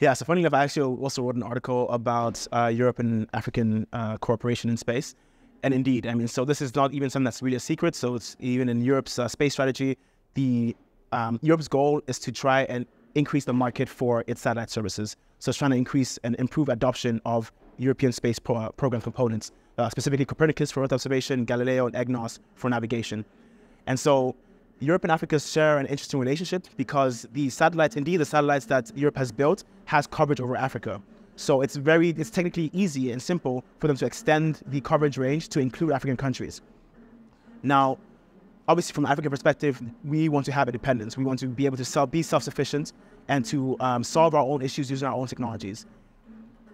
Yeah, so funny enough, I actually also wrote an article about uh, Europe and African uh, cooperation in space. And indeed, I mean, so this is not even something that's really a secret. So it's even in Europe's uh, space strategy, the um, Europe's goal is to try and increase the market for its satellite services. So it's trying to increase and improve adoption of European space pro uh, program components, uh, specifically Copernicus for Earth observation, Galileo, and EGNOS for navigation. And so Europe and Africa share an interesting relationship because the satellites, indeed the satellites that Europe has built, has coverage over Africa. So it's very, it's technically easy and simple for them to extend the coverage range to include African countries. Now, obviously from an African perspective, we want to have independence. We want to be able to self, be self-sufficient and to um, solve our own issues using our own technologies.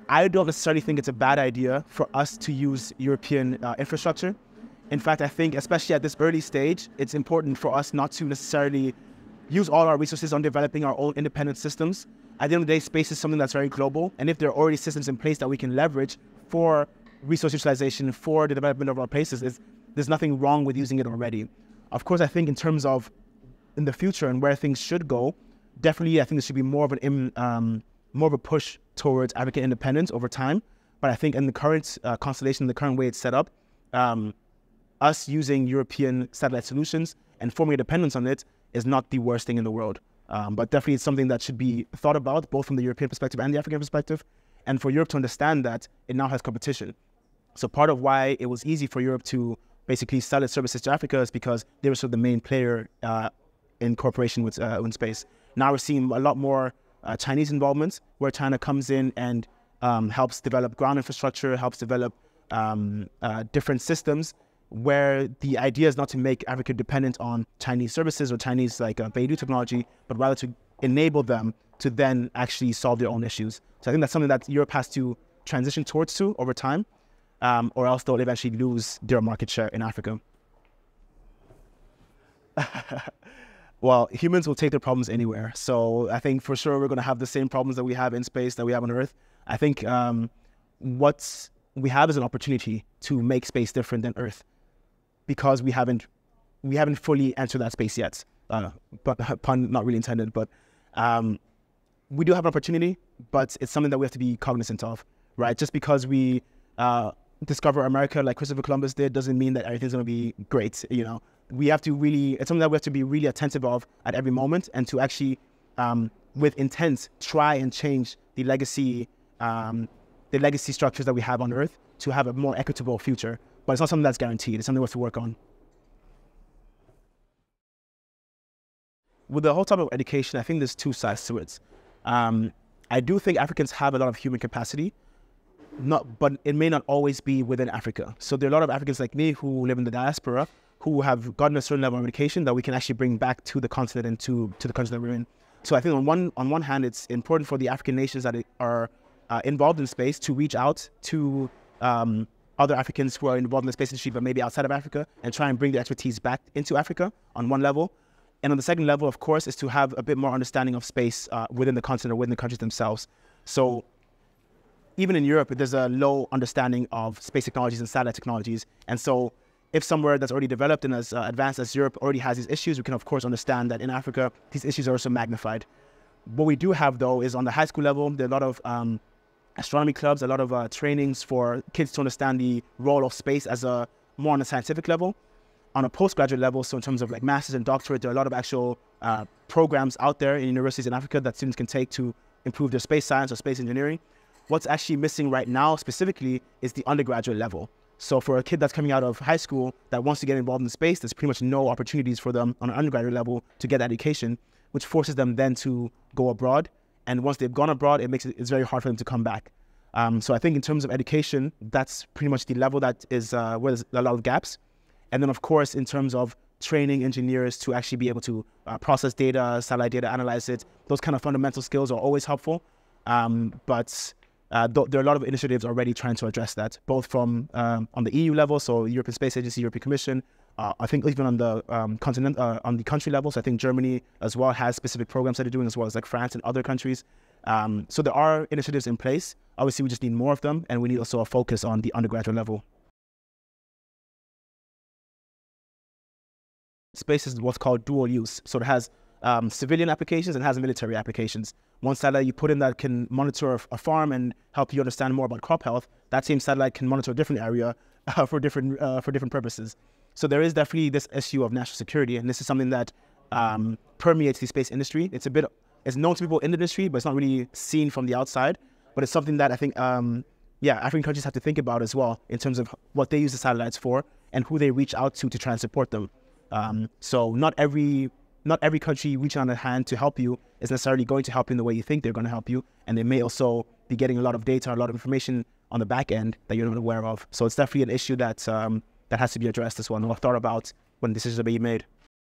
I don't necessarily think it's a bad idea for us to use European uh, infrastructure in fact, I think especially at this early stage, it's important for us not to necessarily use all our resources on developing our own independent systems. At the end of the day, space is something that's very global. And if there are already systems in place that we can leverage for resource utilization, for the development of our places, there's nothing wrong with using it already. Of course, I think in terms of in the future and where things should go, definitely I think there should be more of an um, more of a push towards advocate independence over time. But I think in the current uh, constellation, the current way it's set up, um, us using European satellite solutions and forming a dependence on it is not the worst thing in the world. Um, but definitely it's something that should be thought about both from the European perspective and the African perspective. And for Europe to understand that it now has competition. So part of why it was easy for Europe to basically sell its services to Africa is because they were sort of the main player uh, in cooperation with uh, in space. Now we're seeing a lot more uh, Chinese involvement where China comes in and um, helps develop ground infrastructure, helps develop um, uh, different systems where the idea is not to make Africa dependent on Chinese services or Chinese like uh, Beidou technology, but rather to enable them to then actually solve their own issues. So I think that's something that Europe has to transition towards to over time, um, or else they'll eventually lose their market share in Africa. well, humans will take their problems anywhere. So I think for sure we're going to have the same problems that we have in space that we have on Earth. I think um, what we have is an opportunity to make space different than Earth because we haven't we haven't fully entered that space yet. Uh, but pun not really intended, but um, we do have an opportunity, but it's something that we have to be cognizant of, right? Just because we uh, discover America like Christopher Columbus did doesn't mean that everything's going to be great. You know, we have to really it's something that we have to be really attentive of at every moment, and to actually um, with intent try and change the legacy um, the legacy structures that we have on Earth to have a more equitable future but it's not something that's guaranteed. It's something we have to work on. With the whole topic of education, I think there's two sides to it. Um, I do think Africans have a lot of human capacity, not, but it may not always be within Africa. So there are a lot of Africans like me who live in the diaspora who have gotten a certain level of education that we can actually bring back to the continent and to, to the country that we're in. So I think on one on one hand, it's important for the African nations that are uh, involved in space to reach out to um, other Africans who are involved in the space industry, but maybe outside of Africa, and try and bring the expertise back into Africa on one level. And on the second level, of course, is to have a bit more understanding of space uh, within the continent or within the countries themselves. So even in Europe, there's a low understanding of space technologies and satellite technologies. And so if somewhere that's already developed and as uh, advanced as Europe already has these issues, we can of course understand that in Africa, these issues are also magnified. What we do have though is on the high school level, there are a lot of um, astronomy clubs, a lot of uh, trainings for kids to understand the role of space as a more on a scientific level. On a postgraduate level, so in terms of like masters and doctorate, there are a lot of actual uh, programs out there in universities in Africa that students can take to improve their space science or space engineering. What's actually missing right now specifically is the undergraduate level. So for a kid that's coming out of high school that wants to get involved in space, there's pretty much no opportunities for them on an undergraduate level to get that education, which forces them then to go abroad and once they've gone abroad, it makes it it's very hard for them to come back. Um, so I think in terms of education, that's pretty much the level that is uh, where there's a lot of gaps. And then of course, in terms of training engineers to actually be able to uh, process data, satellite data, analyze it, those kind of fundamental skills are always helpful. Um, but uh, th there are a lot of initiatives already trying to address that, both from um, on the EU level, so European Space Agency, European Commission, uh, I think even on the um, continent, uh, on the country levels, I think Germany as well has specific programs that are doing as well as like France and other countries. Um, so there are initiatives in place. Obviously, we just need more of them, and we need also a focus on the undergraduate level. Space is what's called dual use, so it has um, civilian applications and has military applications. One satellite you put in that can monitor a farm and help you understand more about crop health. That same satellite can monitor a different area uh, for different uh, for different purposes. So there is definitely this issue of national security, and this is something that um, permeates the space industry. It's a bit, it's known to people in the industry, but it's not really seen from the outside. But it's something that I think, um, yeah, African countries have to think about as well in terms of what they use the satellites for and who they reach out to to try and support them. Um, so not every not every country reaching out a hand to help you is necessarily going to help you in the way you think they're going to help you, and they may also be getting a lot of data, a lot of information on the back end that you're not aware of. So it's definitely an issue that um, that has to be addressed as well and thought about when decisions are being made.